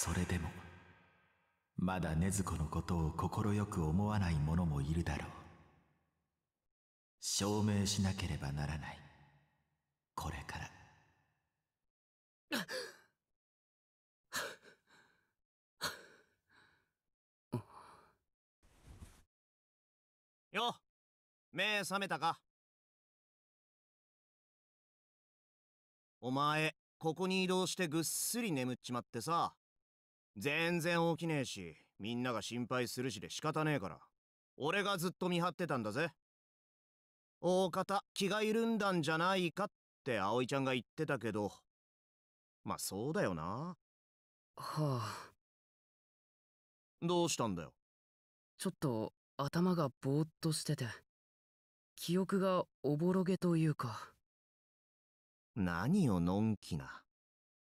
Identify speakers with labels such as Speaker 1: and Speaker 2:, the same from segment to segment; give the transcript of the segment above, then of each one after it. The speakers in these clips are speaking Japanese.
Speaker 1: それでもまだ禰豆子のことを快く思わない者もいるだろう
Speaker 2: 証明しなければならないこれからよ目覚めたかお前
Speaker 3: ここに移動してぐっすり眠っちまってさ全然起きねえしみんなが心配するしで仕方ねえから俺がずっと見張ってたんだぜ大方気が緩んだんじゃないかって葵ちゃんが言ってたけど
Speaker 2: まあそうだよなはあどうしたんだよちょっと頭がぼーっとしてて記憶がおぼろげというか
Speaker 3: 何をのんきな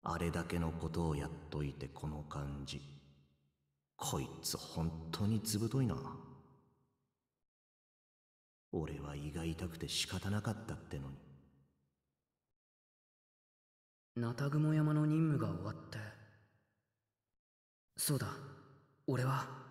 Speaker 3: あれだけのことをやっといてこの感じこ
Speaker 2: いつ本当にずぶといな俺は胃が痛くて仕方なかったってのにナタグモ山の任務が終わってそうだ俺は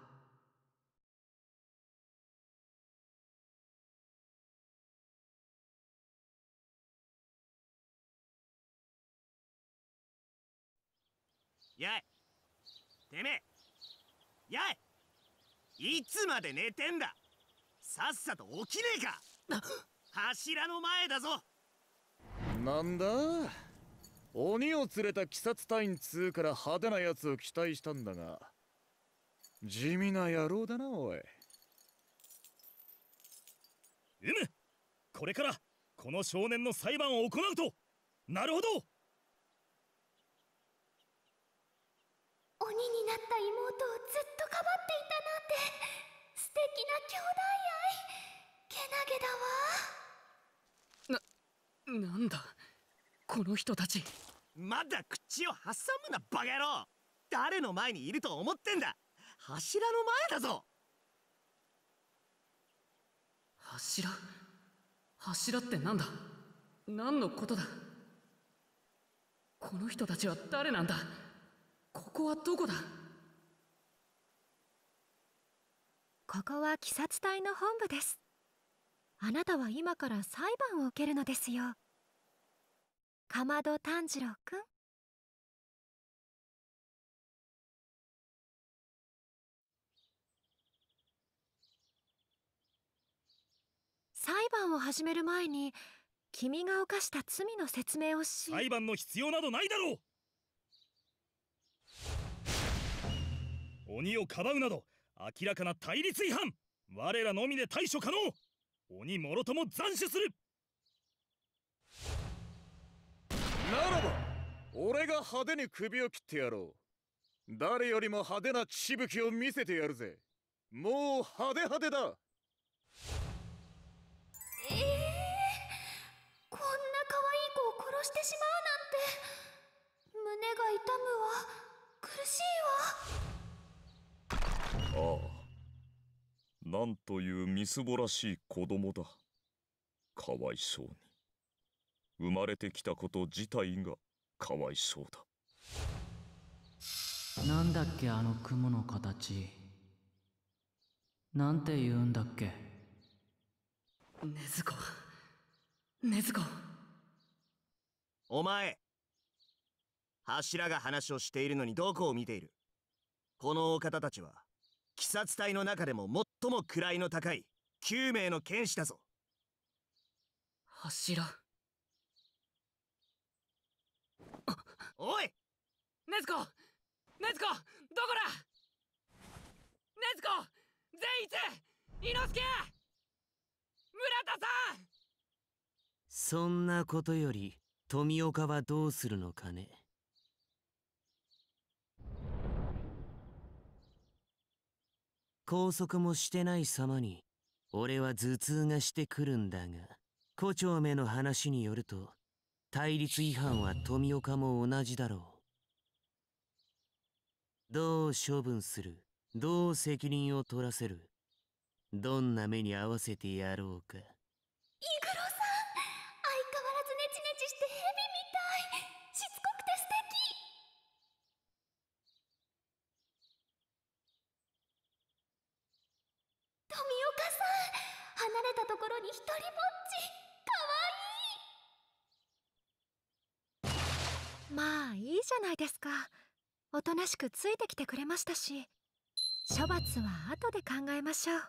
Speaker 2: やいてめえ
Speaker 3: やいいつまで寝てんださっさと起きねえ
Speaker 4: か柱の前だぞ
Speaker 3: なんだ鬼を連れた鬼殺隊員2から派手なやつを期待したんだが
Speaker 5: 地味な野郎だなおいうむこれからこの少年の裁判を行うとなるほど
Speaker 4: 鬼になった妹をずっとかばっていたなんて素敵な兄弟愛けなげだわななんだこの人たち
Speaker 3: まだ口を挟むなバカ野郎誰の前にいると思ってんだ
Speaker 4: 柱の前だぞ柱柱ってなんだ何のことだこの人たちは誰なんだここはどこだここは鬼殺隊の本部ですあな
Speaker 2: たは今から裁判を受けるのですよかまど炭治郎くん裁
Speaker 4: 判を始める前に君が犯した罪の説明をし
Speaker 5: 裁判の必要などないだろう鬼をかばうなど明らかな対立違反我らのみで対処可能鬼もろとも斬首するならば
Speaker 3: 俺が派手に首を切ってやろう誰よりも派手な血しぶきを見せてやるぜもう派手派手だええー、
Speaker 4: こんな可愛い子を殺してしまうなんて胸が痛むわ苦しいわ
Speaker 3: なんというみすぼらしい子供だ。かわいそうに。生まれてきたこと自体がかわいそうだ。
Speaker 4: なんだっけあの雲の形。なんて言うんだっけ。ねずこ。ねずこ。
Speaker 3: お前。柱が話をしているのにどこを見ているこのお方たちは鬼殺隊の中でも最も位の高い9名の剣士だぞ
Speaker 4: 柱おい禰豆子禰豆子どこだ禰豆子善一伊之助村田さん
Speaker 1: そんなことより富岡はどうするのかね拘束もしてない様に俺は頭痛がしてくるんだが胡蝶目の話によると対立違反は富岡も同じだろうどう処分するどう責任を取らせるどんな目に合わせてやろうか行
Speaker 2: く
Speaker 4: まあいいじゃないですかおとなしくついてきてくれましたし処罰は後で考えましょう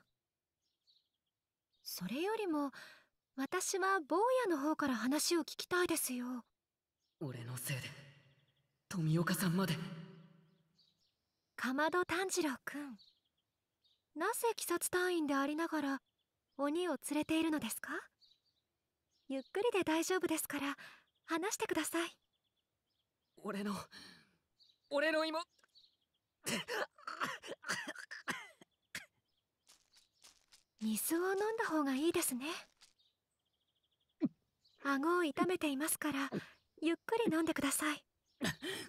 Speaker 4: それよりも私は坊やの方から話を聞きたいですよ俺のせいで富岡さんまでかまど炭治郎くんなぜ鬼殺隊員でありながら鬼を連れているのですかゆっくりで大丈夫ですから話してください俺の俺の妹水を飲んだ方がいいですね顎を痛めていますからゆっくり飲んでください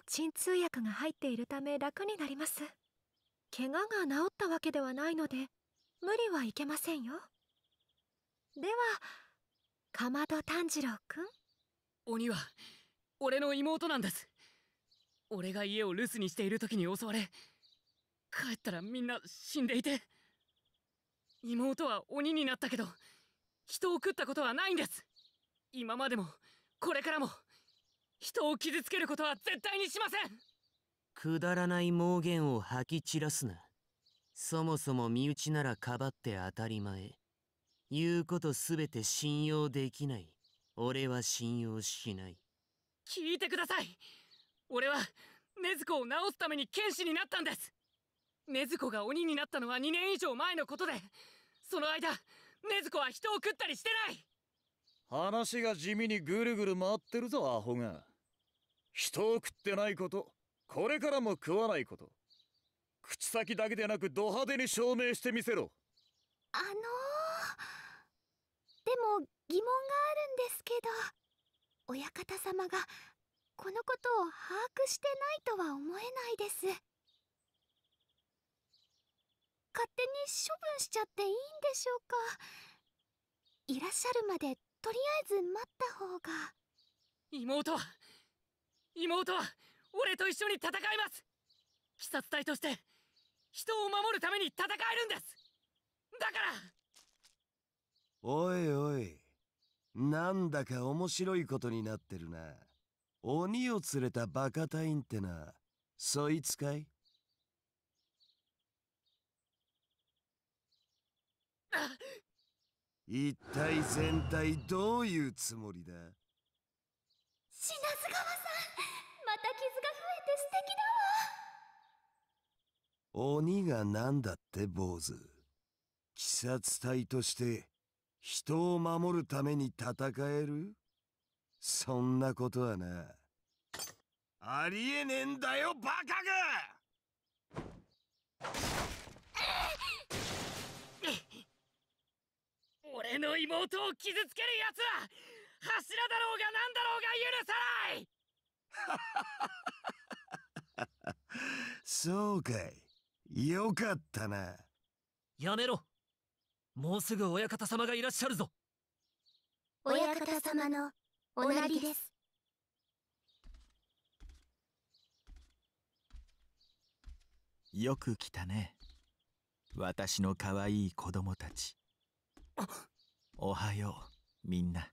Speaker 4: 鎮痛薬が入っているため楽になります怪我が治ったわけではないので無理はいけませんよではかまど炭治郎君鬼は俺の妹なんです俺が家を留守にしている時に襲われ帰ったらみんな死んでいて妹は鬼になったけど人を食ったことはないんです今までもこれからも人を傷つけることは絶対にしません
Speaker 1: くだらない妄言を吐き散らすなそもそも身内ならかばって当たり前言うことすべて信用できない俺は信用しない
Speaker 4: 聞いてください俺は禰豆子を治すために剣士になったんです禰豆子が鬼になったのは2年以上前のことでその間禰豆子は人を食ったりしてない
Speaker 3: 話が地味にぐるぐる回ってるぞアホが人を食ってないことこれからも食わないこと口先だけでなくド派手に証明してみせろ
Speaker 4: あのー、でも疑問があるんですけど親方様がこのことを把握してないとは思えないです勝手に処分しちゃっていいんでしょうかいらっしゃるまでとりあえず待った方が妹は妹は俺と一緒に戦います鬼殺隊として人を守るために戦えるんですだから
Speaker 5: おいおいなんだか面白いことになってるな鬼を連れたバカ隊員ってな、そいつかいあ一体全体どういうつもりだ
Speaker 2: 品津川さんま
Speaker 4: た傷が増えて素敵
Speaker 5: だわ鬼が何だって坊主鬼殺隊として人を守るために戦えるそんなことはなありえねえんだよバカが俺の妹を
Speaker 4: 傷つける奴は柱だろうが
Speaker 5: 何だろうが許さないそうかいよかったな
Speaker 4: やめろもうすぐ親方様がいらっしゃるぞ
Speaker 2: 親方様のおなりです
Speaker 1: よく来たね私のかわいい子供たちおはようみんな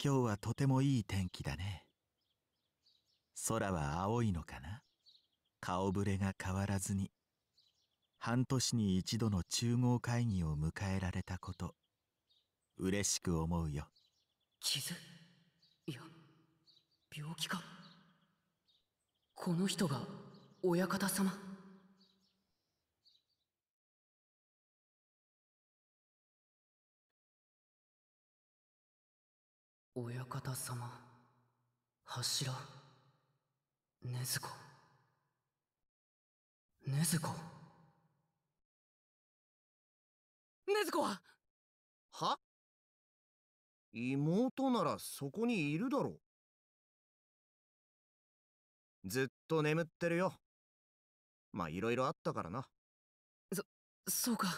Speaker 1: 今日はとてもいい天気だね空は青いのかな顔ぶれが変わらずに半年に一度の中合会議を迎えられたこと嬉しく思うよ
Speaker 4: 傷いや病気か
Speaker 2: この人が親方様親方様柱禰豆子禰豆子禰豆子はは妹ならそこにいるだろうずっと眠ってるよまあいろいろあったからなそそうか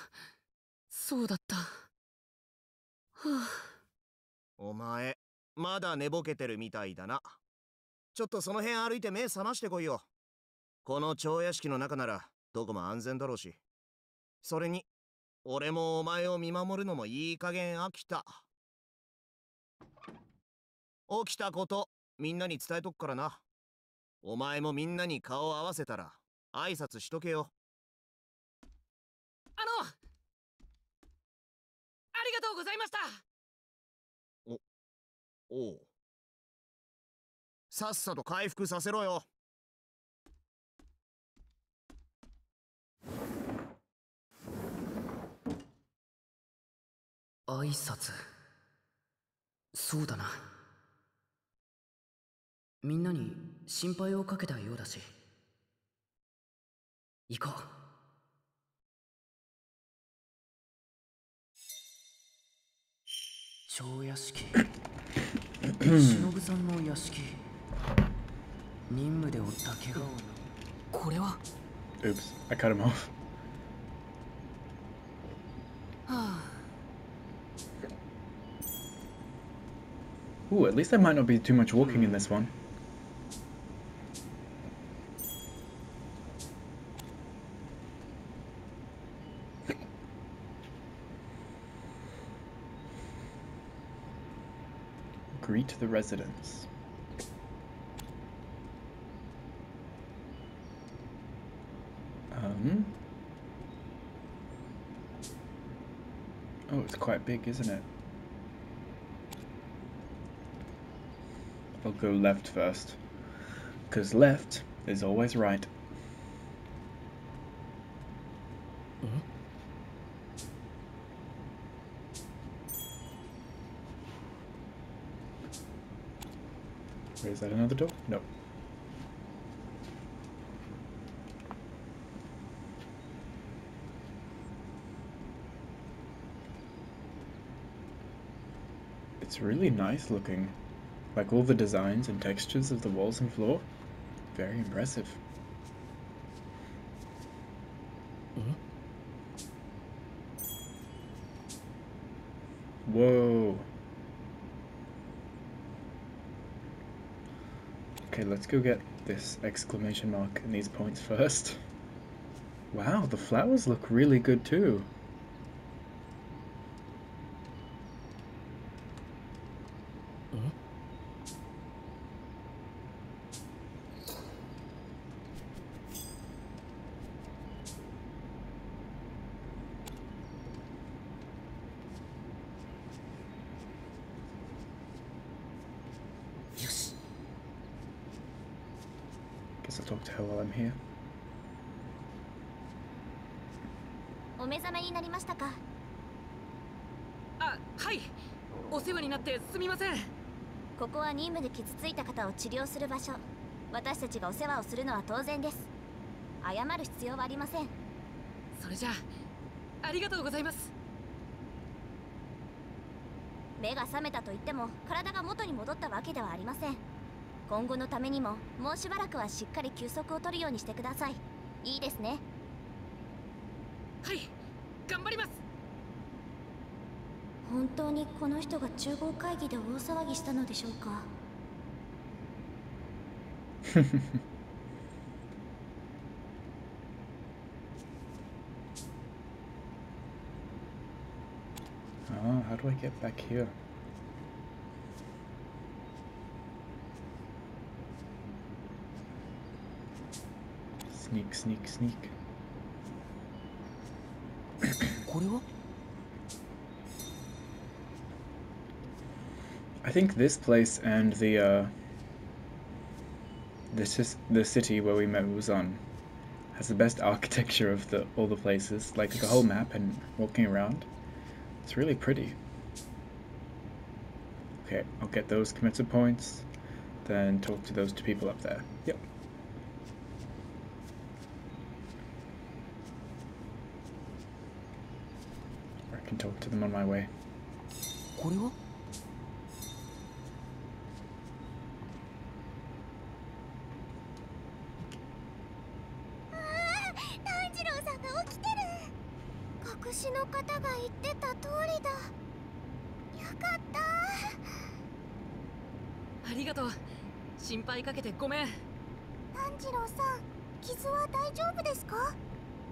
Speaker 2: そうだったは
Speaker 3: あお前まだ寝ぼけてるみたいだなちょっとその辺歩いて目覚ましてこいよこの蝶屋敷の中ならどこも安全だろうしそれに俺もお前を見守るのもいい加減飽きた起きたことみんなに伝えとくからなお前もみんなに顔を合わせたら挨拶しとけよ
Speaker 2: あのありがとうございましたおおうさっさと回復させろよ挨拶そうだなみんなに心配をかけたようだし行こう。長屋敷
Speaker 4: Oops,
Speaker 6: I cut him off Ooh, at least there might not be too much walking in this one. to the residence. Um. Oh, it's quite big, isn't it? I'll go left first. Because left is always right. door? No. It's really nice looking. Like all the designs and textures of the walls and floor. Very impressive. Uh-huh. Whoa. Okay, let's go get this exclamation mark and these points first. Wow, the flowers look really good too. talk to her while I'm here.
Speaker 4: お目覚めになりましたかあ、はい。お世話になってすみません。ここは任務で傷ついた方を治療する場所。私たちがお世話をするのは当然です。謝る必要はありません。それじゃあ、ありがとうございます。目が覚めたと言っても体が元に戻ったわけではありません今後のためにももうしばらくはしっかり休息を取るようにしてくださいいいですねはい頑張ります本当にこの人が厨房会議で大騒ぎしたのでしょうか
Speaker 6: ああ、how do I get back here? sneak, sneak, sneak. I think this place and the uh, the, the city where we met Wuzan has the best architecture of the all the places. Like the whole map and walking around, it's really pretty. Okay, I'll get those committed points, then talk to those two people up there. Yep. and talk to them on my way. これは
Speaker 4: 心配かけてごめん炭治郎さん傷は大丈夫ですか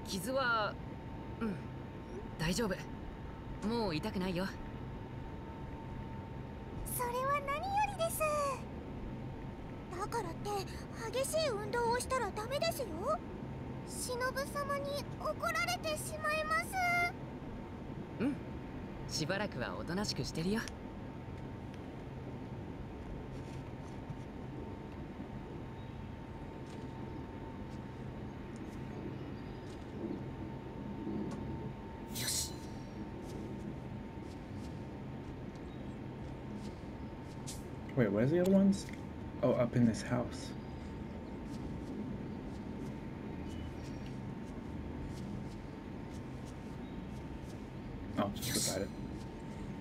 Speaker 4: 傷はうん大丈夫もう痛くないよ
Speaker 2: それは何よりです
Speaker 4: だからって激しい運動をしたらダメですよ忍様に
Speaker 2: 怒られてしまいます
Speaker 4: うんしばらくはおとなしくしてるよ
Speaker 6: Wait, where's the other ones? Oh, up in this house. Oh, just about it.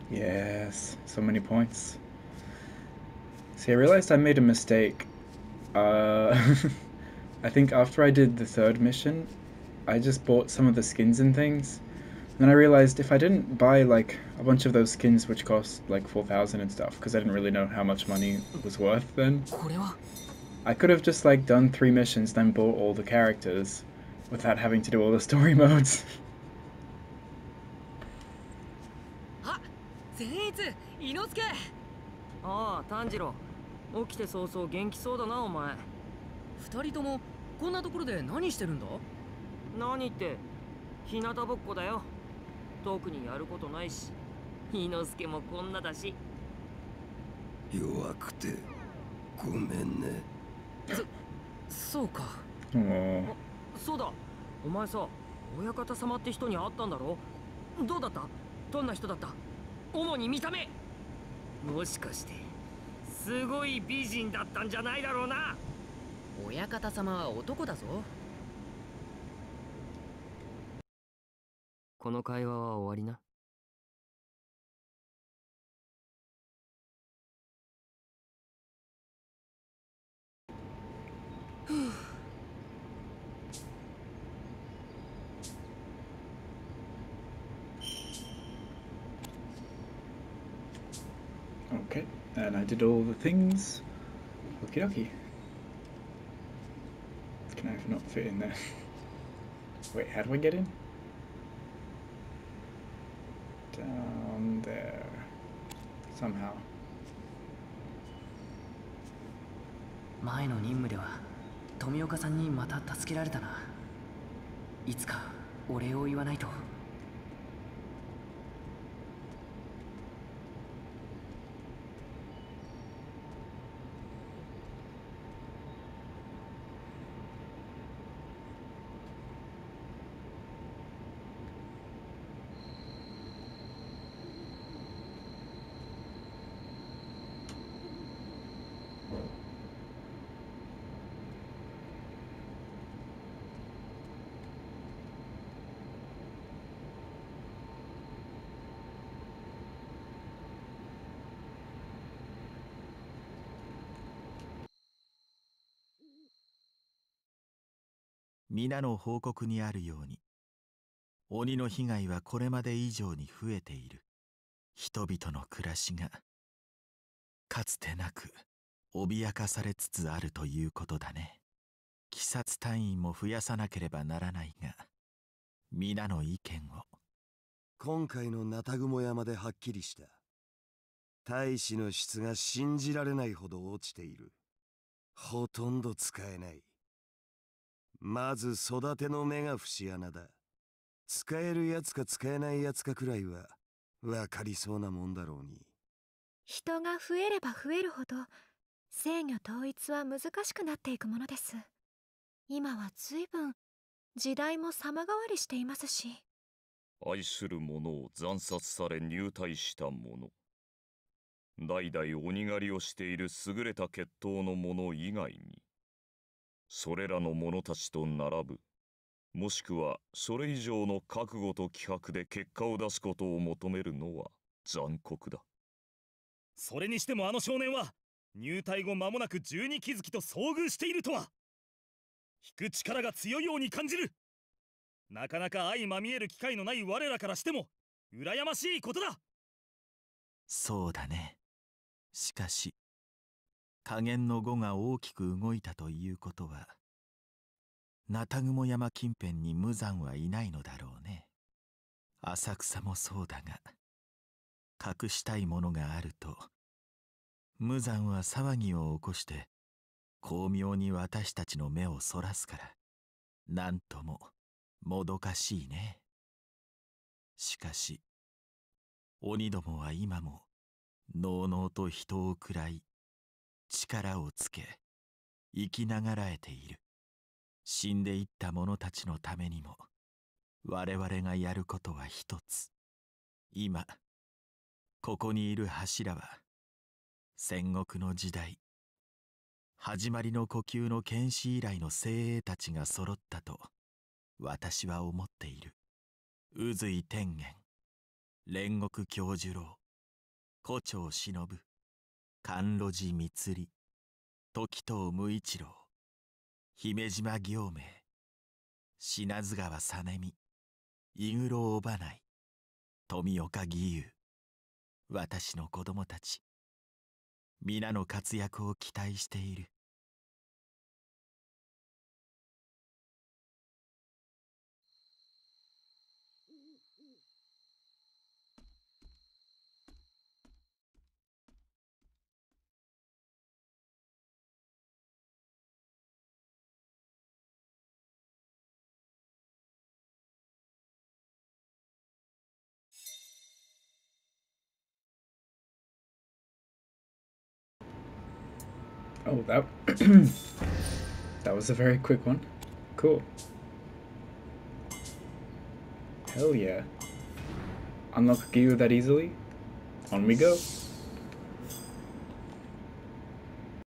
Speaker 6: Yes, so many points. See, I realized I made a mistake. Uh, I think after I did the third mission, I just bought some of the skins and things then I realized if I didn't buy like a bunch of those skins which cost like 4,000 and stuff, because I didn't really know how much money was worth then, I could have just like done three missions then bought all the characters without having to do all the story modes.
Speaker 4: Ah, Tanjiro. くにやることないし伊之助もこんなだし
Speaker 5: 弱くてごめ
Speaker 4: んねそそうかそうだお前さ親方様って人に会ったんだろどうだったどんな人だった主に見た目もしかしてすごい美人だったんじゃないだろうな
Speaker 2: 親方様は男だぞ Okay,
Speaker 6: and I did all the things. Okie dokie. Can I not fit in there? Wait, how do I get in? s o m 前
Speaker 4: の任務では富岡さんにまた助けられたないつかお礼を言わないと。
Speaker 1: 皆の報告にあるように鬼の被害はこれまで以上に増えている人々の暮らしがかつてなく脅かされつつあるということだね鬼殺隊員も増やさなければならないが皆の意見を
Speaker 5: 今回のナタグモ山ではっきりした大使の質が信じられないほど落ちているほとんど使えないまず育ての目が節穴だ使えるやつか使えないやつかくらいは分かりそうなもんだろうに
Speaker 4: 人が増えれば増えるほど制御統一は難しくなっていくものです今は随分時代も様変わりしていますし
Speaker 3: 愛する者を惨殺され入隊した者代々鬼狩りをしている優れた血統の者以外にそれらの者たちと並ぶもしくはそれ以上の覚悟と気迫で結果を出すことを求めるのは残酷だ
Speaker 5: それにしてもあの少年は入隊後間もなく十二気づきと遭遇しているとは引く力が強いように感じるなかなか相まみえる機会のない我らからしても羨ましいことだ
Speaker 1: そうだねしかし加減の語が大きく動いたということはナタグモ山近辺に無残はいないのだろうね浅草もそうだが隠したいものがあると無残は騒ぎを起こして巧妙に私たちの目をそらすからなんとももどか
Speaker 2: しいねしかし鬼どもは今ものうのうと人を喰らい力をつけ
Speaker 1: 生きながらえている死んでいった者たちのためにも我々がやることは一つ今ここにいる柱は戦国の時代始まりの呼吸の剣士以来の精鋭たちが揃ったと私は思っている渦井天元煉獄杏寿郎胡蝶忍甘露寺光時藤無一郎姫島行明品津川実美伊黒尾花バ富岡義勇私
Speaker 2: の子供たち皆の活躍を期待している
Speaker 6: Oh, that that was a very quick one. Cool. Hell yeah. Unlock gear that easily? On we go.